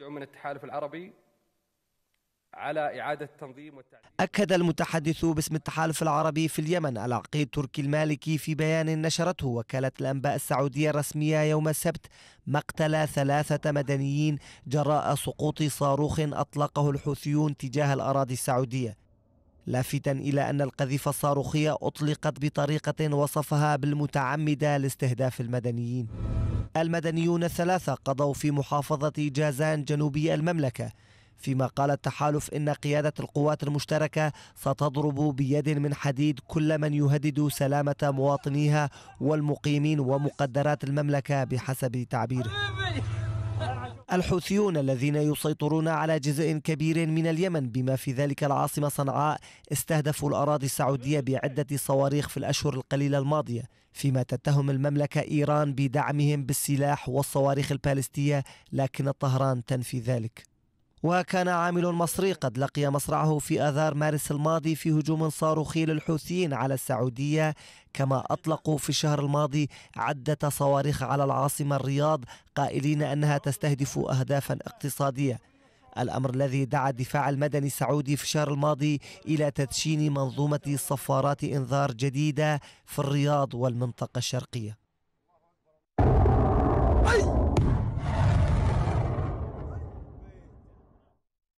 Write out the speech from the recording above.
يدعو من التحالف العربي على إعادة تنظيم والتعديل أكد المتحدث باسم التحالف العربي في اليمن العقيد تركي المالكي في بيان نشرته وكالة الأنباء السعودية الرسمية يوم السبت مقتل ثلاثة مدنيين جراء سقوط صاروخ أطلقه الحوثيون تجاه الأراضي السعودية لافتا إلى أن القذيفة الصاروخية أطلقت بطريقة وصفها بالمتعمدة لاستهداف المدنيين المدنيون الثلاثة قضوا في محافظة جازان جنوبي المملكة فيما قال التحالف إن قيادة القوات المشتركة ستضرب بيد من حديد كل من يهدد سلامة مواطنيها والمقيمين ومقدرات المملكة بحسب تعبيره الحوثيون الذين يسيطرون على جزء كبير من اليمن بما في ذلك العاصمة صنعاء استهدفوا الأراضي السعودية بعدة صواريخ في الأشهر القليلة الماضية فيما تتهم المملكة إيران بدعمهم بالسلاح والصواريخ البالستية لكن طهران تنفي ذلك وكان عامل مصري قد لقي مصرعه في آذار مارس الماضي في هجوم صاروخي للحوثيين على السعودية كما أطلقوا في الشهر الماضي عدة صواريخ على العاصمة الرياض قائلين أنها تستهدف أهدافا اقتصادية الأمر الذي دعا الدفاع المدني السعودي في الشهر الماضي إلى تدشين منظومة صفارات إنذار جديدة في الرياض والمنطقة الشرقية